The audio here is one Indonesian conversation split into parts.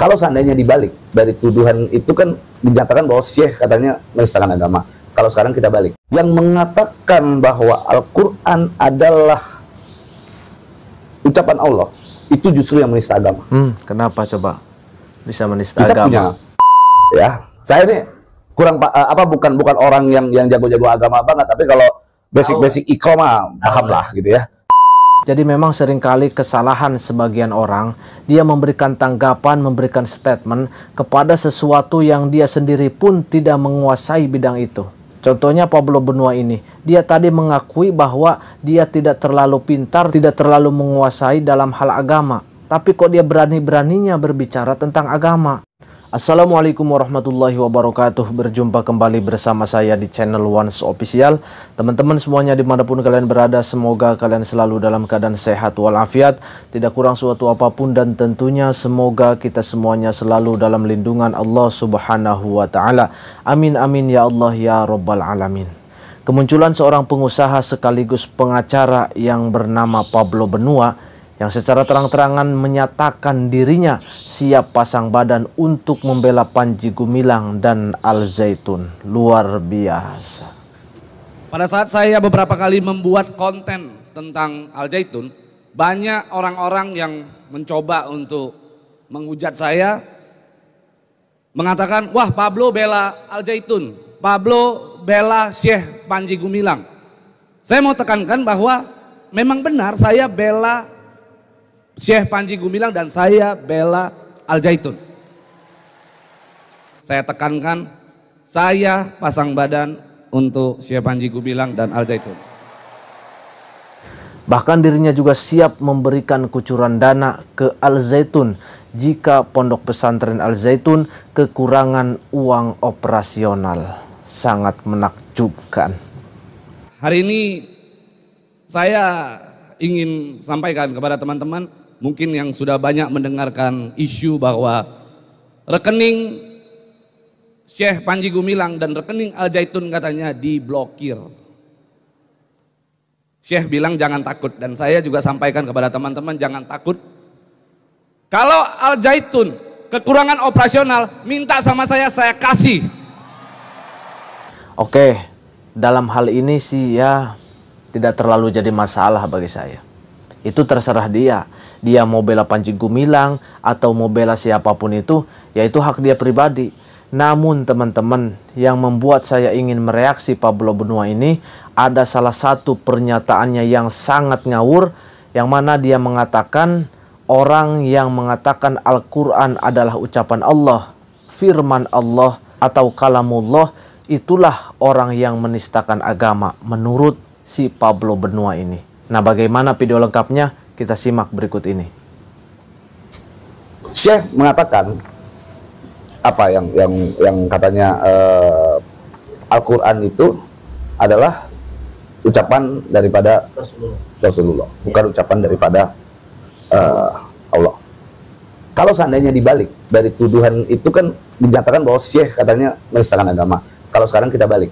Kalau seandainya dibalik dari tuduhan itu kan dinyatakan bahwa Syekh katanya menistakan agama. Kalau sekarang kita balik. Yang mengatakan bahwa Al-Quran adalah ucapan Allah, itu justru yang menista agama. Hmm, kenapa coba bisa menista kita agama? Punya, ya, saya ini kurang eh, apa bukan bukan orang yang yang jago-jago agama banget, tapi kalau basic-basic ikhoma paham lah gitu ya. Jadi memang seringkali kesalahan sebagian orang, dia memberikan tanggapan, memberikan statement kepada sesuatu yang dia sendiri pun tidak menguasai bidang itu. Contohnya Pablo Benua ini, dia tadi mengakui bahwa dia tidak terlalu pintar, tidak terlalu menguasai dalam hal agama. Tapi kok dia berani-beraninya berbicara tentang agama? Assalamualaikum warahmatullahi wabarakatuh Berjumpa kembali bersama saya di channel Once Official Teman-teman semuanya dimanapun kalian berada Semoga kalian selalu dalam keadaan sehat walafiat Tidak kurang suatu apapun Dan tentunya semoga kita semuanya selalu dalam lindungan Allah subhanahu wa ta'ala Amin amin ya Allah ya Rabbal Alamin Kemunculan seorang pengusaha sekaligus pengacara yang bernama Pablo Benua yang secara terang-terangan menyatakan dirinya siap pasang badan untuk membela Panji Gumilang dan Al Zaitun. Luar biasa. Pada saat saya beberapa kali membuat konten tentang Al Zaitun, banyak orang-orang yang mencoba untuk menghujat saya, mengatakan, wah Pablo bela Al Zaitun, Pablo bela Syekh Panji Gumilang. Saya mau tekankan bahwa memang benar saya bela Syekh Panji Gumilang dan saya Bella Aljaitun. Saya tekankan, saya pasang badan untuk Syekh Panji Gumilang dan Aljaitun. Bahkan dirinya juga siap memberikan kucuran dana ke Al Zaitun jika pondok pesantren Al Zaitun kekurangan uang operasional. Sangat menakjubkan. Hari ini saya ingin sampaikan kepada teman-teman mungkin yang sudah banyak mendengarkan isu bahwa rekening Syekh Panji Gumilang dan rekening Al Zaitun katanya diblokir. Syekh bilang jangan takut dan saya juga sampaikan kepada teman-teman jangan takut. Kalau Al Zaitun kekurangan operasional, minta sama saya saya kasih. Oke, dalam hal ini sih ya tidak terlalu jadi masalah bagi saya itu terserah dia. Dia mau bela Panji Gumilang atau mau bela siapapun itu, yaitu hak dia pribadi. Namun teman-teman, yang membuat saya ingin mereaksi Pablo Benua ini ada salah satu pernyataannya yang sangat ngawur yang mana dia mengatakan orang yang mengatakan Al-Qur'an adalah ucapan Allah, firman Allah atau kalamullah itulah orang yang menistakan agama menurut si Pablo Benua ini. Nah, bagaimana video lengkapnya? Kita simak berikut ini. Syekh mengatakan apa yang yang yang katanya uh, Al-Qur'an itu adalah ucapan daripada Rasulullah, Rasulullah bukan ucapan daripada uh, Allah. Kalau seandainya dibalik dari tuduhan itu kan dinyatakan bahwa Syekh katanya menistakan agama. Kalau sekarang kita balik.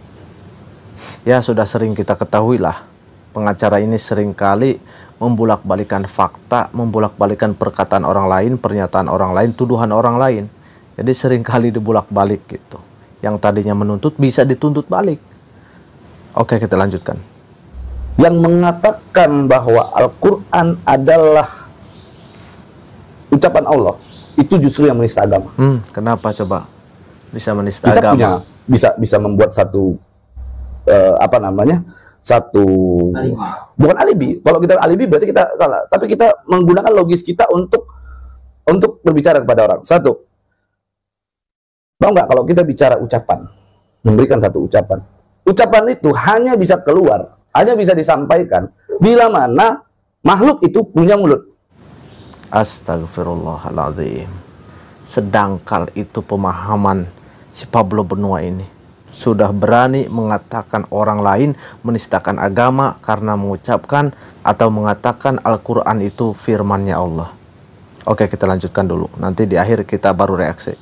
Ya sudah sering kita ketahui lah pengacara ini seringkali membulak-balikan fakta, membulak-balikan perkataan orang lain, pernyataan orang lain, tuduhan orang lain. Jadi seringkali dibulak-balik gitu. Yang tadinya menuntut bisa dituntut balik. Oke, kita lanjutkan. Yang mengatakan bahwa Al-Qur'an adalah ucapan Allah, itu justru yang menista agama. Hmm, kenapa coba? Bisa menista agama. bisa bisa membuat satu uh, apa namanya? satu bukan alibi kalau kita alibi berarti kita salah tapi kita menggunakan logis kita untuk untuk berbicara kepada orang satu tau nggak kalau kita bicara ucapan memberikan satu ucapan ucapan itu hanya bisa keluar hanya bisa disampaikan bila mana makhluk itu punya mulut Astagfirullahaladzim sedangkal itu pemahaman si Pablo Benua ini sudah berani mengatakan orang lain menistakan agama karena mengucapkan atau mengatakan Al-Quran itu firmannya Allah. Oke kita lanjutkan dulu, nanti di akhir kita baru reaksi.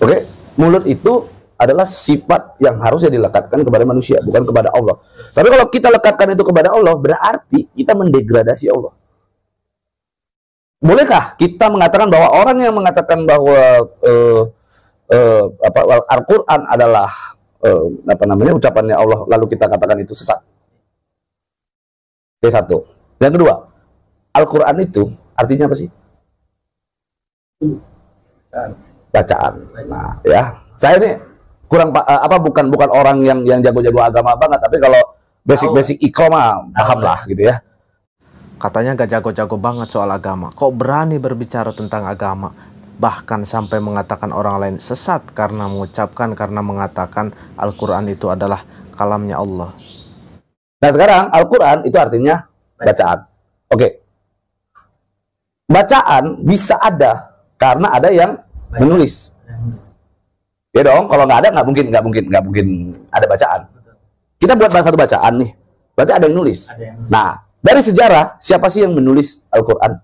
Oke, mulut itu adalah sifat yang harusnya dilekatkan kepada manusia, bukan kepada Allah. Tapi kalau kita lekatkan itu kepada Allah, berarti kita mendegradasi Allah bolehkah kita mengatakan bahwa orang yang mengatakan bahwa uh, uh, apa Al-Qur'an adalah uh, apa namanya ucapannya Allah lalu kita katakan itu sesat? Yang satu. Yang kedua, Al-Qur'an itu artinya apa sih? Bacaan. Nah, ya. Saya ini kurang apa bukan bukan orang yang yang jago-jago agama banget, tapi kalau basic-basic iqomah paham lah gitu ya. Katanya gak jago-jago banget soal agama. Kok berani berbicara tentang agama? Bahkan sampai mengatakan orang lain sesat karena mengucapkan, karena mengatakan Al-Quran itu adalah kalamnya Allah. Nah sekarang Al-Quran itu artinya bacaan. Oke. Okay. Bacaan bisa ada karena ada yang menulis. Ya dong, kalau nggak ada nggak mungkin, nggak mungkin, nggak mungkin ada bacaan. Kita buat salah satu bacaan nih, berarti ada yang nulis. Nah, dari sejarah, siapa sih yang menulis Al-Quran?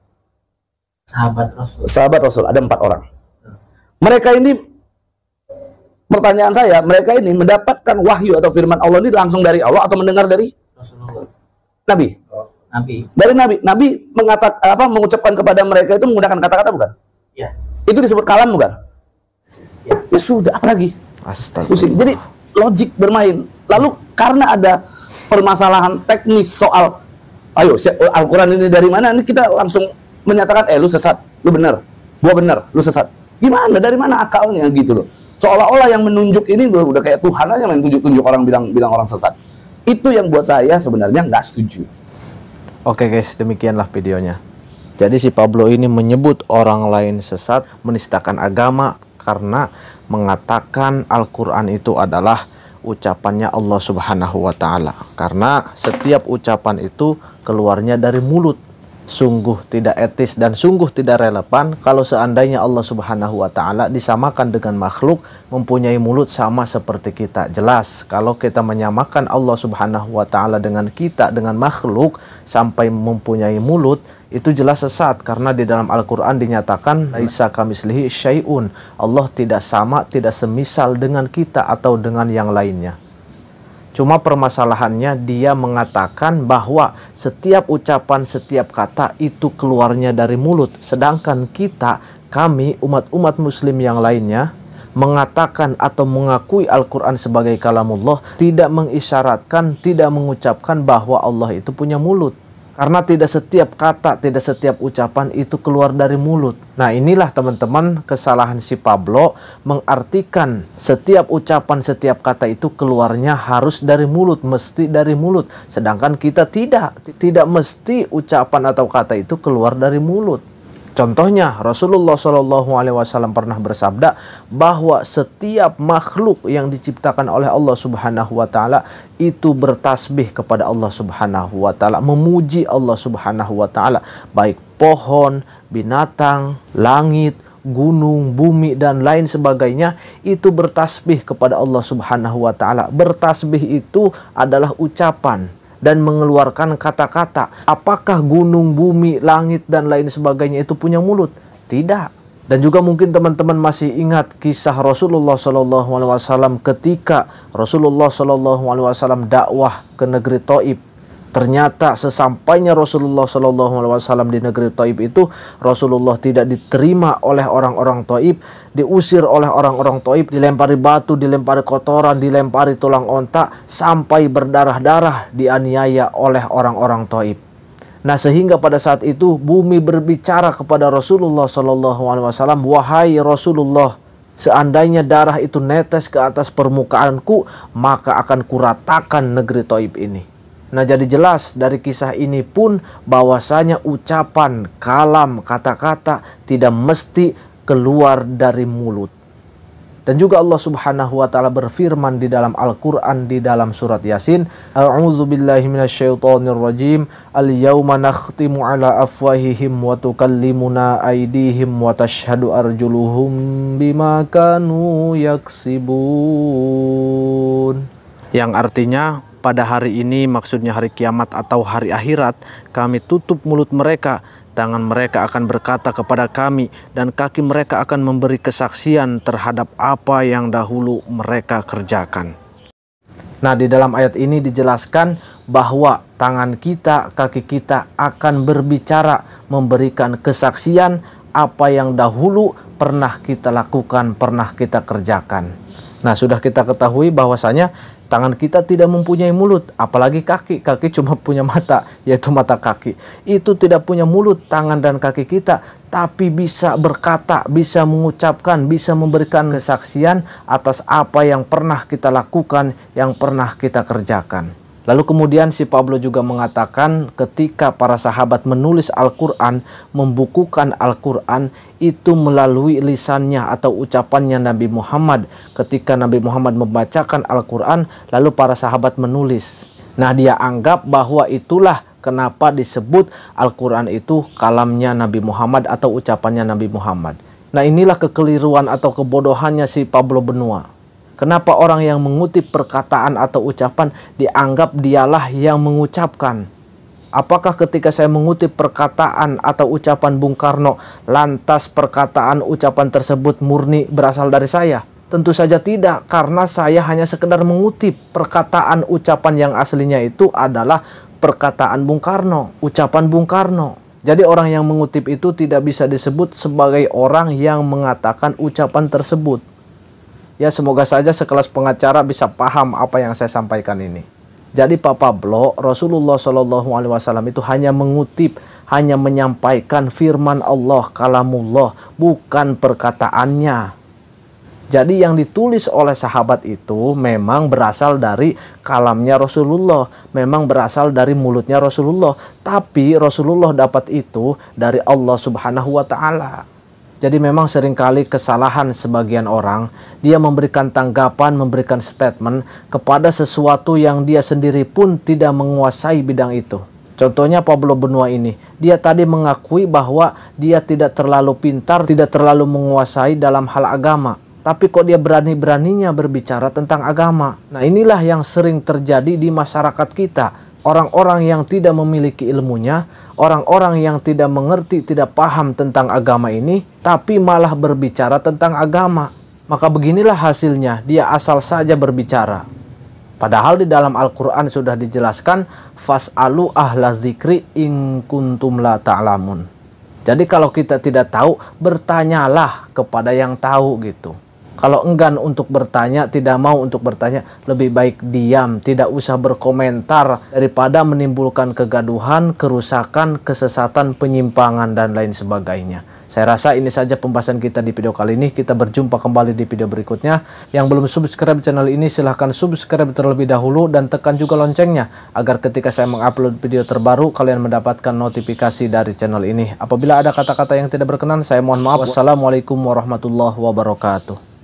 Sahabat Rasul. Sahabat Rasul, ada empat orang. Mereka ini, pertanyaan saya, mereka ini mendapatkan wahyu atau firman Allah ini langsung dari Allah atau mendengar dari? Rasulullah. Nabi. Nabi. Dari Nabi. Nabi mengatakan apa mengucapkan kepada mereka itu menggunakan kata-kata bukan? Ya. Itu disebut kalam bukan? Ya. ya sudah, apa lagi? Astagfirullah. Jadi logik bermain. Lalu karena ada permasalahan teknis soal Ayo, eh, Al-Quran ini dari mana? Ini kita langsung menyatakan, eh lu sesat, lu bener, gua bener, lu sesat. Gimana? Dari mana akalnya gitu loh? Seolah-olah yang menunjuk ini udah, udah kayak Tuhan aja yang tunjuk-tunjuk orang bilang bilang orang sesat. Itu yang buat saya sebenarnya nggak setuju. Oke guys, demikianlah videonya. Jadi si Pablo ini menyebut orang lain sesat, menistakan agama karena mengatakan Al-Qur'an itu adalah ucapannya Allah Subhanahu wa taala. Karena setiap ucapan itu keluarnya dari mulut sungguh tidak etis dan sungguh tidak relevan kalau seandainya Allah Subhanahu wa taala disamakan dengan makhluk mempunyai mulut sama seperti kita. Jelas kalau kita menyamakan Allah Subhanahu wa taala dengan kita dengan makhluk sampai mempunyai mulut itu jelas sesat karena di dalam Al-Qur'an dinyatakan laisa kamislihi syai'un. Allah tidak sama, tidak semisal dengan kita atau dengan yang lainnya. Cuma permasalahannya dia mengatakan bahwa setiap ucapan, setiap kata itu keluarnya dari mulut. Sedangkan kita, kami umat-umat muslim yang lainnya mengatakan atau mengakui Al-Quran sebagai kalamullah tidak mengisyaratkan, tidak mengucapkan bahwa Allah itu punya mulut. Karena tidak setiap kata, tidak setiap ucapan itu keluar dari mulut. Nah inilah teman-teman kesalahan si Pablo mengartikan setiap ucapan, setiap kata itu keluarnya harus dari mulut, mesti dari mulut. Sedangkan kita tidak, tidak mesti ucapan atau kata itu keluar dari mulut. Contohnya Rasulullah Shallallahu Alaihi Wasallam pernah bersabda bahwa setiap makhluk yang diciptakan oleh Allah Subhanahu Wa Taala itu bertasbih kepada Allah Subhanahu Wa Taala, memuji Allah Subhanahu Wa Taala, baik pohon, binatang, langit, gunung, bumi dan lain sebagainya itu bertasbih kepada Allah Subhanahu Wa Taala. Bertasbih itu adalah ucapan dan mengeluarkan kata-kata. Apakah gunung, bumi, langit, dan lain sebagainya itu punya mulut? Tidak. Dan juga mungkin teman-teman masih ingat kisah Rasulullah saw ketika Rasulullah saw dakwah ke negeri Taib Ternyata sesampainya Rasulullah Shallallahu Alaihi Wasallam di negeri Taib itu, Rasulullah tidak diterima oleh orang-orang Taib, diusir oleh orang-orang Taib, dilempari batu, dilempari kotoran, dilempari tulang ontak, sampai berdarah-darah dianiaya oleh orang-orang Taib. Nah sehingga pada saat itu bumi berbicara kepada Rasulullah Shallallahu Alaihi Wasallam, wahai Rasulullah, seandainya darah itu netes ke atas permukaanku, maka akan kuratakan negeri Taib ini. Nah jadi jelas dari kisah ini pun bahwasanya ucapan, kalam, kata-kata tidak mesti keluar dari mulut. Dan juga Allah Subhanahu wa taala berfirman di dalam Al-Qur'an di dalam surat Yasin, minasyaitonir rajim. al yawma nakhtimu 'ala afwahihim wa tukallimuna aidihim wa tashhadu arjuluhum bima kanu yaksibun." Yang artinya pada hari ini maksudnya hari kiamat atau hari akhirat kami tutup mulut mereka tangan mereka akan berkata kepada kami dan kaki mereka akan memberi kesaksian terhadap apa yang dahulu mereka kerjakan Nah di dalam ayat ini dijelaskan bahwa tangan kita, kaki kita akan berbicara memberikan kesaksian apa yang dahulu pernah kita lakukan, pernah kita kerjakan. Nah, sudah kita ketahui bahwasanya Tangan kita tidak mempunyai mulut, apalagi kaki. Kaki cuma punya mata, yaitu mata kaki. Itu tidak punya mulut, tangan dan kaki kita, tapi bisa berkata, bisa mengucapkan, bisa memberikan kesaksian atas apa yang pernah kita lakukan, yang pernah kita kerjakan. Lalu kemudian si Pablo juga mengatakan ketika para sahabat menulis Al-Quran, membukukan Al-Quran itu melalui lisannya atau ucapannya Nabi Muhammad. Ketika Nabi Muhammad membacakan Al-Quran, lalu para sahabat menulis. Nah dia anggap bahwa itulah kenapa disebut Al-Quran itu kalamnya Nabi Muhammad atau ucapannya Nabi Muhammad. Nah inilah kekeliruan atau kebodohannya si Pablo Benua. Kenapa orang yang mengutip perkataan atau ucapan dianggap dialah yang mengucapkan? Apakah ketika saya mengutip perkataan atau ucapan Bung Karno, lantas perkataan ucapan tersebut murni berasal dari saya? Tentu saja tidak, karena saya hanya sekedar mengutip perkataan ucapan yang aslinya itu adalah perkataan Bung Karno, ucapan Bung Karno. Jadi orang yang mengutip itu tidak bisa disebut sebagai orang yang mengatakan ucapan tersebut. Ya semoga saja sekelas pengacara bisa paham apa yang saya sampaikan ini. Jadi Pak Pablo, Rasulullah Shallallahu Alaihi Wasallam itu hanya mengutip, hanya menyampaikan firman Allah, kalamullah, bukan perkataannya. Jadi yang ditulis oleh sahabat itu memang berasal dari kalamnya Rasulullah, memang berasal dari mulutnya Rasulullah, tapi Rasulullah dapat itu dari Allah Subhanahu wa taala. Jadi memang seringkali kesalahan sebagian orang, dia memberikan tanggapan, memberikan statement kepada sesuatu yang dia sendiri pun tidak menguasai bidang itu. Contohnya Pablo Benua ini, dia tadi mengakui bahwa dia tidak terlalu pintar, tidak terlalu menguasai dalam hal agama. Tapi kok dia berani-beraninya berbicara tentang agama? Nah inilah yang sering terjadi di masyarakat kita orang-orang yang tidak memiliki ilmunya, orang-orang yang tidak mengerti, tidak paham tentang agama ini, tapi malah berbicara tentang agama. Maka beginilah hasilnya, dia asal saja berbicara. Padahal di dalam Al-Quran sudah dijelaskan, Fas'alu ahla zikri in kuntum la ta'lamun. Jadi kalau kita tidak tahu, bertanyalah kepada yang tahu gitu. Kalau enggan untuk bertanya, tidak mau untuk bertanya, lebih baik diam, tidak usah berkomentar daripada menimbulkan kegaduhan, kerusakan, kesesatan, penyimpangan, dan lain sebagainya. Saya rasa ini saja pembahasan kita di video kali ini. Kita berjumpa kembali di video berikutnya. Yang belum subscribe channel ini silahkan subscribe terlebih dahulu dan tekan juga loncengnya agar ketika saya mengupload video terbaru kalian mendapatkan notifikasi dari channel ini. Apabila ada kata-kata yang tidak berkenan saya mohon maaf. Wassalamualaikum warahmatullahi wabarakatuh.